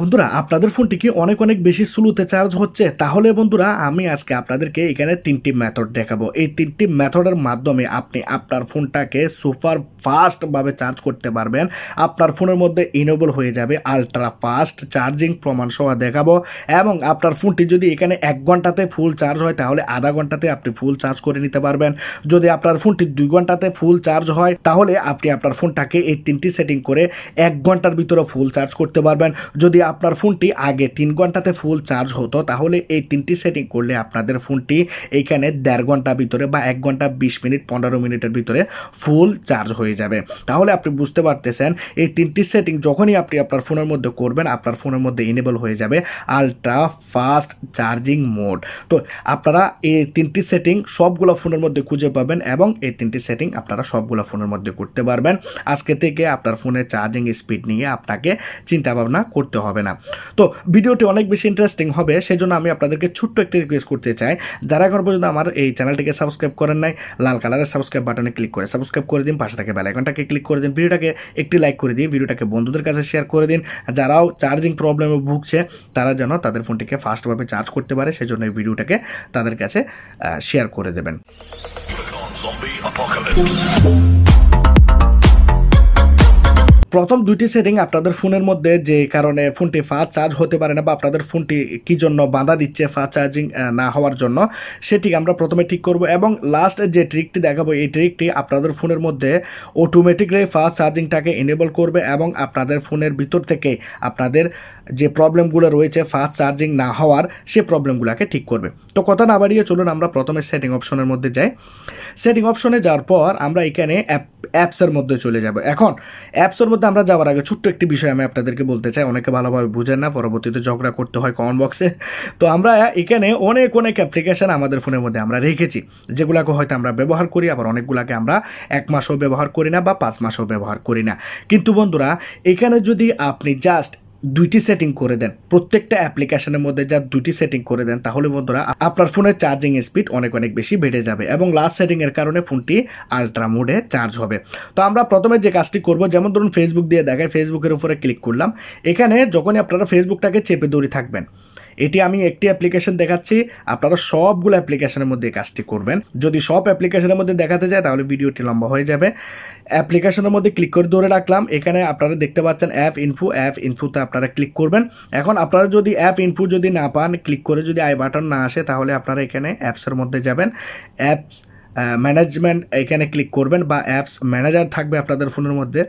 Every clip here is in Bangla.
বন্ধুরা আপনাদের ফোনটি কি অনেক অনেক বেশি স্লোতে চার্জ হচ্ছে তাহলে বন্ধুরা আমি আজকে আপনাদেরকে এখানে তিনটি মেথড দেখাবো এই তিনটি মেথডের মাধ্যমে আপনি আপনার ফোনটাকে সুপার ফাস্টভাবে চার্জ করতে পারবেন আপনার ফোনের মধ্যে ইনেবল হয়ে যাবে আলট্রা ফাস্ট চার্জিং প্রমাণ সহ দেখাবো এবং আপনার ফোনটি যদি এখানে এক ঘন্টাতে ফুল চার্জ হয় তাহলে আধা ঘন্টাতে আপনি ফুল চার্জ করে নিতে পারবেন যদি আপনার ফোনটি দুই ঘন্টাতে ফুল চার্জ হয় তাহলে আপনি আপনার ফোনটাকে এই তিনটি সেটিং করে এক ঘন্টার ভিতরে ফুল চার্জ করতে পারবেন যদি আপনার ফোনটি আগে তিন ঘন্টাতে ফুল চার্জ হতো তাহলে এই তিনটি সেটিং করলে আপনাদের ফোনটি এইখানে দেড় ঘন্টা ভিতরে বা এক ঘন্টা বিশ মিনিট পনেরো মিনিটের ভিতরে ফুল চার্জ হয়ে যাবে তাহলে আপনি বুঝতে পারতেছেন এই তিনটি সেটিং যখনই আপনি আপনার ফোনের মধ্যে করবেন আপনার ফোনের মধ্যে ইনেবল হয়ে যাবে আলট্রা ফাস্ট চার্জিং মোড তো আপনারা এই তিনটি সেটিং সবগুলো ফোনের মধ্যে খুঁজে পাবেন এবং এই তিনটি সেটিং আপনারা সবগুলো ফোনের মধ্যে করতে পারবেন আজকে থেকে আপনার ফোনের চার্জিং স্পিড নিয়ে আপনাকে চিন্তা ভাবনা করতে হবে হবে না তো ভিডিওটি অনেক বেশি ইন্টারেস্টিং হবে সেই জন্য আমি আপনাদেরকে ছোট্ট একটি রিকোয়েস্ট করতে চাই যারা এখন পর্যন্ত আমার এই চ্যানেলটিকে সাবস্ক্রাইব করেন নাই লাল কালারের সাবস্ক্রাইব বাটনে ক্লিক করে সাবস্ক্রাইব করে দিন পাশে থাকে বেলাইকনটাকে ক্লিক করে দিন ভিডিওটাকে একটি লাইক করে দিয়ে ভিডিওটাকে বন্ধুদের কাছে শেয়ার করে দিন যারাও চার্জিং প্রবলেমে ভুগছে তারা যেন তাদের ফোনটিকে ফাস্টভাবে চার্জ করতে পারে সেই জন্য এই ভিডিওটাকে তাদের কাছে শেয়ার করে দেবেন প্রথম দুইটি সেটিং আপনাদের ফোনের মধ্যে যে কারণে ফোনটি ফাস্ট চার্জ হতে পারে না বা আপনাদের ফোনটি কি জন্য বাঁধা দিচ্ছে ফাস্ট চার্জিং না হওয়ার জন্য সেটি আমরা প্রথমে ঠিক করব এবং লাস্ট যে ট্রিকটি দেখাবো এই ট্রিকটি আপনাদের ফোনের মধ্যে অটোমেটিকলি ফাস্ট চার্জিংটাকে এনেবল করবে এবং আপনাদের ফোনের ভিতর থেকে আপনাদের যে প্রবলেমগুলো রয়েছে ফাস্ট চার্জিং না হওয়ার সে প্রবলেমগুলোকে ঠিক করবে তো কথা না বাড়িয়ে চলুন আমরা প্রথমে সেটিং অপশনের মধ্যে যাই সেটিং অপশনে যাওয়ার পর আমরা এখানে অ্যাপসের মধ্যে চলে যাব এখন অ্যাপসের মধ্যে আমরা যাওয়ার আগে ছোট্ট একটি বিষয় আমি আপনাদেরকে বলতে চাই অনেকে ভালোভাবে বুঝেন না পরবর্তীতে ঝগড়া করতে হয় কমেন্ট বক্সে তো আমরা এখানে অনেক অনেক অ্যাপ্লিকেশান আমাদের ফোনের মধ্যে আমরা রেখেছি যেগুলোকে হয়তো আমরা ব্যবহার করি আবার অনেকগুলোকে আমরা এক মাসও ব্যবহার করি না বা পাঁচ মাসও ব্যবহার করি না কিন্তু বন্ধুরা এখানে যদি আপনি জাস্ট দুইটি সেটিং করে দেন প্রত্যেকটা অ্যাপ্লিকেশনের মধ্যে যা দুইটি সেটিং করে দেন তাহলে বন্ধুরা আপনার ফোনের চার্জিং স্পিড অনেক অনেক বেশি বেড়ে যাবে এবং লাস্ট সেটিংয়ের কারণে ফোনটি আলট্রা মোডে চার্জ হবে তো আমরা প্রথমে যে কাজটি করব যেমন ধরুন ফেসবুক দিয়ে দেখায় ফেসবুকের উপরে ক্লিক করলাম এখানে যখনই আপনারা ফেসবুকটাকে চেপে দৌড়ি থাকবেন এটি আমি একটি অ্যাপ্লিকেশন দেখাচ্ছি আপনারা সবগুলো অ্যাপ্লিকেশনের মধ্যে কাজটি করবেন যদি সব অ্যাপ্লিকেশনের মধ্যে দেখাতে যায় তাহলে ভিডিওটি লম্বা হয়ে যাবে অ্যাপ্লিকেশনের মধ্যে ক্লিক করে ধরে রাখলাম এখানে আপনারা দেখতে পাচ্ছেন অ্যাপ ইনফু অ্যাপ ইনফুতে আপনারা ক্লিক করবেন এখন আপনারা যদি অ্যাপ ইনফু যদি না পান ক্লিক করে যদি আই বাটন না আসে তাহলে আপনারা এখানে অ্যাপসের মধ্যে যাবেন অ্যাপস ম্যানেজমেন্ট এখানে ক্লিক করবেন বা অ্যাপস ম্যানেজার থাকবে আপনাদের ফোনের মধ্যে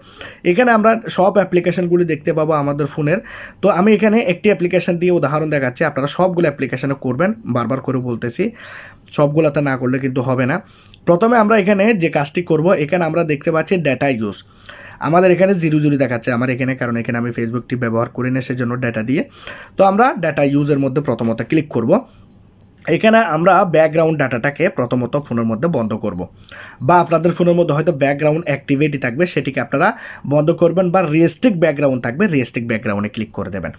এখানে আমরা সব অ্যাপ্লিকেশানগুলি দেখতে পাবো আমাদের ফোনের তো আমি এখানে একটি অ্যাপ্লিকেশান দিয়ে উদাহরণ দেখাচ্ছি আপনারা সবগুলো অ্যাপ্লিকেশানে করবেন বারবার করে বলতেছি সবগুলোতে না করলে কিন্তু হবে না প্রথমে আমরা এখানে যে কাজটি করব এখানে আমরা দেখতে পাচ্ছি ডেটা ইউজ আমাদের এখানে জিরো জিরো দেখাচ্ছে আমার এখানে কারণ এখানে আমি ফেসবুকটি ব্যবহার করি না সেজন্য ডেটা দিয়ে তো আমরা ডেটা ইউজের মধ্যে প্রথমত ক্লিক করব এখানে আমরা ব্যাকগ্রাউন্ড ডাটাটাকে প্রথমত ফোনের মধ্যে বন্ধ করব। বা আপনাদের ফোনের মধ্যে হয়তো ব্যাকগ্রাউন্ড অ্যাক্টিভিটি থাকবে সেটিকে আপনারা বন্ধ করবেন বা রিয়েস্টিক ব্যাকগ্রাউন্ড থাকবে রিয়েস্টিক ব্যাকগ্রাউন্ডে ক্লিক করে দেবেন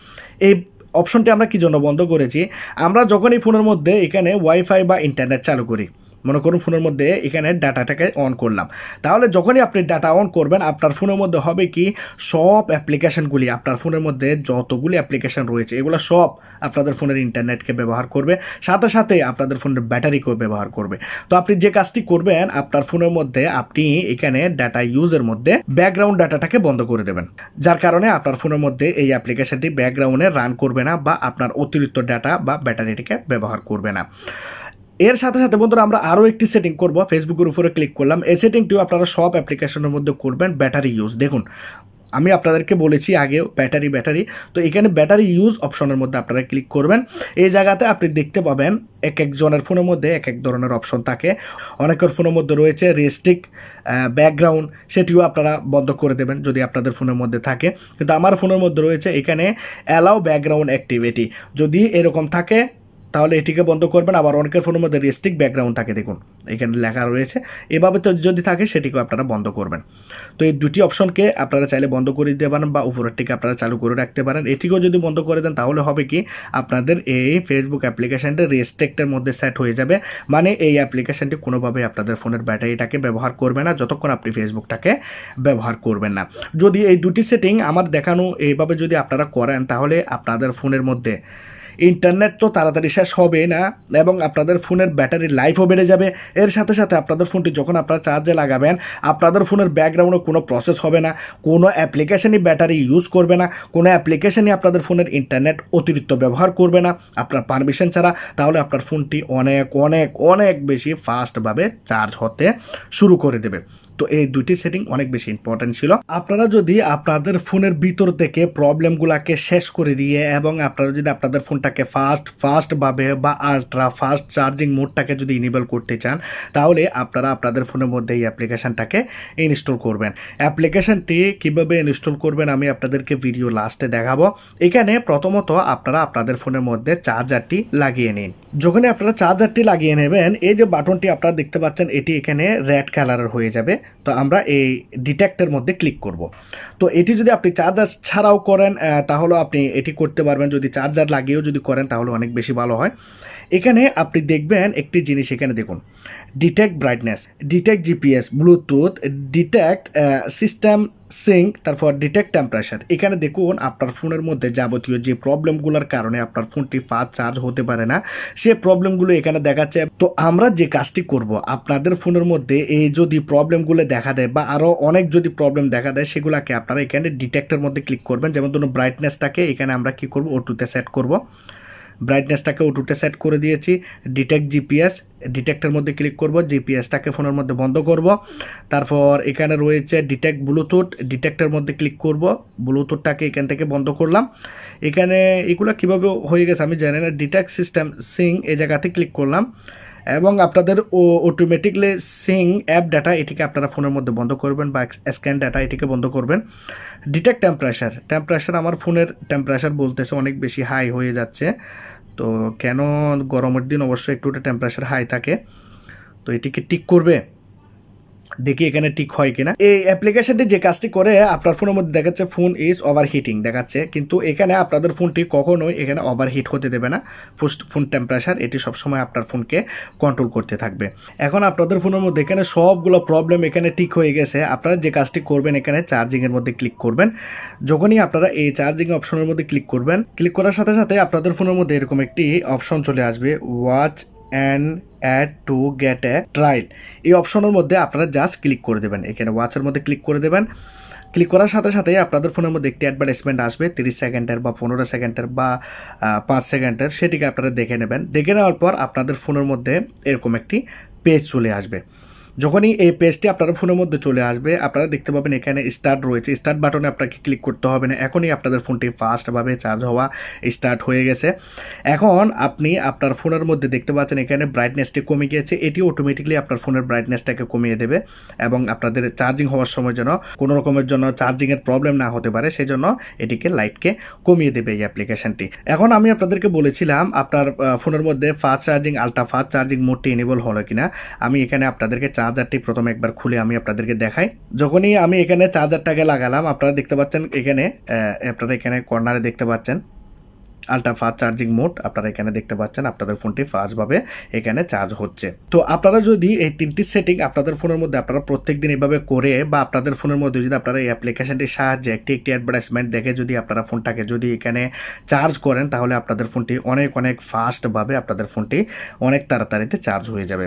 এই অপশনটি আমরা কী জন্য বন্ধ করেছি আমরা যখন এই ফোনের মধ্যে এখানে ওয়াইফাই বা ইন্টারনেট চালু করি মনে করুন ফোনের মধ্যে এখানে ডাটাটাকে অন করলাম তাহলে যখনই আপনি ডাটা অন করবেন আপনার ফোনের মধ্যে হবে কি সব অ্যাপ্লিকেশানগুলি আপনার ফোনের মধ্যে যতগুলি অ্যাপ্লিকেশান রয়েছে এগুলো সব আপনাদের ফোনের ইন্টারনেটকে ব্যবহার করবে সাথে সাথে আপনাদের ফোনের ব্যাটারিকেও ব্যবহার করবে তো আপনি যে কাজটি করবেন আপনার ফোনের মধ্যে আপনি এখানে ডাটা ইউজের মধ্যে ব্যাকগ্রাউন্ড ডাটাটাকে বন্ধ করে দেবেন যার কারণে আপনার ফোনের মধ্যে এই অ্যাপ্লিকেশানটি ব্যাকগ্রাউন্ডে রান করবে না বা আপনার অতিরিক্ত ডাটা বা ব্যাটারিটিকে ব্যবহার করবে না এর সাথে সাথে বন্ধুরা আমরা আরও একটি সেটিং করব ফেসবুকের উপরে ক্লিক করলাম এই সেটিংটিও আপনারা সব অ্যাপ্লিকেশনের মধ্যে করবেন ব্যাটারি ইউজ দেখুন আমি আপনাদেরকে বলেছি আগেও ব্যাটারি ব্যাটারি তো এখানে ব্যাটারি ইউজ অপশনের মধ্যে আপনারা ক্লিক করবেন এই জায়গাতে আপনি দেখতে পাবেন এক একজনের ফোনের মধ্যে এক এক ধরনের অপশন থাকে অনেকের ফোনের মধ্যে রয়েছে রেস্টিক ব্যাকগ্রাউন্ড সেটিও আপনারা বন্ধ করে দেবেন যদি আপনাদের ফোনের মধ্যে থাকে কিন্তু আমার ফোনের মধ্যে রয়েছে এখানে অ্যালাউ ব্যাকগ্রাউন্ড অ্যাক্টিভিটি যদি এরকম থাকে তাহলে এটিকে বন্ধ করবেন আবার অনেকের ফোনের মধ্যে রেস্টিক ব্যাকগ্রাউন্ড থাকে দেখুন এখানে লেখা রয়েছে এভাবে তো যদি থাকে সেটিকেও আপনারা বন্ধ করবেন তো এই দুটি অপশনকে আপনারা চাইলে বন্ধ করে দিতে পারেন বা উপরেরটিকে আপনারা চালু করে রাখতে পারেন এটিকেও যদি বন্ধ করে দেন তাহলে হবে কি আপনাদের এই ফেসবুক অ্যাপ্লিকেশানটি রেস্ট্রিক্টের মধ্যে সেট হয়ে যাবে মানে এই অ্যাপ্লিকেশানটি কোনোভাবেই আপনাদের ফোনের ব্যাটারিটাকে ব্যবহার করবে না যতক্ষণ আপনি ফেসবুকটাকে ব্যবহার করবেন না যদি এই দুটি সেটিং আমার দেখানো এইভাবে যদি আপনারা করেন তাহলে আপনাদের ফোনের মধ্যে ইন্টারনেট তো তাড়াতাড়ি শেষ হবে না এবং আপনাদের ফোনের ব্যাটারি লাইফও বেড়ে যাবে এর সাথে সাথে আপনাদের ফোনটি যখন আপনারা চার্জে লাগাবেন আপনাদের ফোনের ব্যাকগ্রাউন্ডে কোনো প্রসেস হবে না কোনো অ্যাপ্লিকেশানই ব্যাটারি ইউজ করবে না কোনো অ্যাপ্লিকেশানই আপনাদের ফোনের ইন্টারনেট অতিরিক্ত ব্যবহার করবে না আপনার পারমিশন ছাড়া তাহলে আপনার ফোনটি অনেক অনেক অনেক বেশি ফাস্টভাবে চার্জ হতে শুরু করে দেবে তো এই দুইটি সেটিং অনেক বেশি ইম্পর্টেন্ট ছিল আপনারা যদি আপনাদের ফোনের ভিতর থেকে গুলাকে শেষ করে দিয়ে এবং আপনারা যদি আপনাদের ফোনটাকে ফাস্ট ফাস্টভাবে বা আলট্রা ফাস্ট চার্জিং মোডটাকে যদি ইনেবল করতে চান তাহলে আপনারা আপনাদের ফোনের মধ্যে এই অ্যাপ্লিকেশানটাকে ইনস্টল করবেন অ্যাপ্লিকেশানটি কীভাবে ইনস্টল করবেন আমি আপনাদেরকে ভিডিও লাস্টে দেখাবো এখানে প্রথমত আপনারা আপনাদের ফোনের মধ্যে চার্জারটি লাগিয়ে নিন যখন আপনারা চার্জারটি লাগিয়ে নেবেন এই যে বাটনটি আপনারা দেখতে পাচ্ছেন এটি এখানে রেড কালারের হয়ে যাবে তো আমরা এই ডিটেক্টের মধ্যে ক্লিক করব তো এটি যদি আপনি চার্জার ছাড়াও করেন তাহলেও আপনি এটি করতে পারবেন যদি চার্জার লাগিয়েও যদি করেন তাহলে অনেক বেশি ভালো হয় এখানে আপনি দেখবেন একটি জিনিস এখানে দেখুন detect brightness detect GPS bluetooth detect system sync তারপর ডিটেক্ট টেম্পারেচার এখানে দেখুন আপনার ফোনের মধ্যে যাবতীয় যে প্রবলেমগুলোর কারণে আপনার ফোনটি ফাস্ট চার্জ হতে পারে না সে প্রবলেমগুলো এখানে দেখাচ্ছে তো আমরা যে কাজটি করব আপনাদের ফোনের মধ্যে এই যদি প্রবলেমগুলো দেখা দেয় বা আরও অনেক যদি প্রবলেম দেখা দেয় সেগুলোকে আপনারা এখানে ডিটেক্টের মধ্যে ক্লিক করবেন যেমন ধরুন ব্রাইটনেসটাকে এখানে আমরা কী করব ওটুতে সেট করব ব্রাইটনেসটাকেও টুটে সেট করে দিয়েছি ডিটেক্ট জিপিএস ডিটেক্টের মধ্যে ক্লিক করব জিপিএসটাকে ফোনের মধ্যে বন্ধ করব তারপর এখানে রয়েছে ডিটেক্ট ব্লুটুথ ডিটেক্টের মধ্যে ক্লিক করব ব্লুটুথটাকে এখান থেকে বন্ধ করলাম এখানে এগুলো কীভাবে হয়ে গেছে আমি জানি না ডিটেক্ট সিস্টেম সিং এই জায়গাতে ক্লিক করলাম এবং আপনাদের ও অটোমেটিকলি সিং অ্যাপ ডাটা এটিকে আপনারা ফোনের মধ্যে বন্ধ করবেন বা স্ক্যান ডাটা এটিকে বন্ধ করবেন ডিটেক্ট টেম্পারেচার টেম্পারেচার আমার ফোনের টেম্পারেচার বলতেছে অনেক বেশি হাই হয়ে যাচ্ছে তো কেন গরমের দিন অবশ্যই একটু টেম্পারেচার হাই থাকে তো এটিকে ঠিক করবে দেখি এখানে ঠিক হয় কিনা এই অ্যাপ্লিকেশনটি যে কাজটি করে আপনার ফোনের মধ্যে দেখাচ্ছে ফোন ইজ ওভার হিটিং দেখাচ্ছে কিন্তু এখানে আপনাদের ফোনটি কখনোই এখানে ওভার হিট হতে দেবে না ফোন টেম্পারেচার এটি সবসময় আপনার ফোনকে কন্ট্রোল করতে থাকবে এখন আপনাদের ফোনের মধ্যে এখানে সবগুলো প্রবলেম এখানে ঠিক হয়ে গেছে আপনারা যে কাজটি করবেন এখানে চার্জিংয়ের মধ্যে ক্লিক করবেন যখনই আপনারা এই চার্জিং অপশনের মধ্যে ক্লিক করবেন ক্লিক করার সাথে সাথে আপনাদের ফোনের মধ্যে এরকম একটি অপশন চলে আসবে watch an ad to get a trial এই অপশনের মধ্যে আপনারা জাস্ট ক্লিক করে দেবেন এখানে ওয়াচের মধ্যে ক্লিক করে দেবেন ক্লিক করার সাথে সাথেই আপনাদের ফোনের মধ্যে একটি অ্যাডভার্টাইজমেন্ট আসবে তিরিশ সেকেন্ডের বা পনেরো সেকেন্ডের বা পাঁচ সেকেন্ডের সেটিকে আপনারা দেখে নেবেন দেখে নেওয়ার পর আপনাদের ফোনের মধ্যে এরকম একটি পেজ চলে আসবে যখনই এই পেজটি আপনারা ফোনের মধ্যে চলে আসবে আপনারা দেখতে পাবেন এখানে স্টার্ট রয়েছে স্টার্ট বাটনে আপনাকে ক্লিক করতে হবে না এখনই আপনাদের ফোনটি ফাস্টভাবে চার্জ হওয়া স্টার্ট হয়ে গেছে এখন আপনি আপনার ফোনের মধ্যে দেখতে পাচ্ছেন এখানে ব্রাইটনেসটি কমে গিয়েছে এটি অটোমেটিকলি আপনার ফোনের ব্রাইটনেসটাকে কমিয়ে দেবে এবং আপনাদের চার্জিং হওয়ার সময় যেন কোনো রকমের জন্য চার্জিংয়ের প্রবলেম না হতে পারে সেই জন্য এটিকে লাইটকে কমিয়ে দেবে এই অ্যাপ্লিকেশানটি এখন আমি আপনাদেরকে বলেছিলাম আপনার ফোনের মধ্যে fast charging ultra fast charging মোডটি এনেবল হলো কিনা আমি এখানে আপনাদেরকে চার্জ চার্জারটি প্রথমে একবার খুলে আমি আপনাদেরকে দেখাই যখনই আমি এখানে চার্জারটাকে লাগালাম আপনারা দেখতে পাচ্ছেন এখানে আপনারা এখানে কর্নারে দেখতে পাচ্ছেন আলট্রা ফাস্ট চার্জিং মোড আপনারা এখানে দেখতে পাচ্ছেন আপনাদের ফোনটি ফাস্টভাবে এখানে চার্জ হচ্ছে তো আপনারা যদি এই তিনটি সেটিং আপনাদের ফোনের মধ্যে আপনারা প্রত্যেক দিন এভাবে করে বা আপনাদের ফোনের মধ্যে যদি আপনারা এই অ্যাপ্লিকেশানটির সাহায্যে একটি একটি অ্যাডভার্টাইজমেন্ট দেখে যদি আপনারা ফোনটাকে যদি এখানে চার্জ করেন তাহলে আপনাদের ফোনটি অনেক অনেক ফাস্টভাবে আপনাদের ফোনটি অনেক তাড়াতাড়িতে চার্জ হয়ে যাবে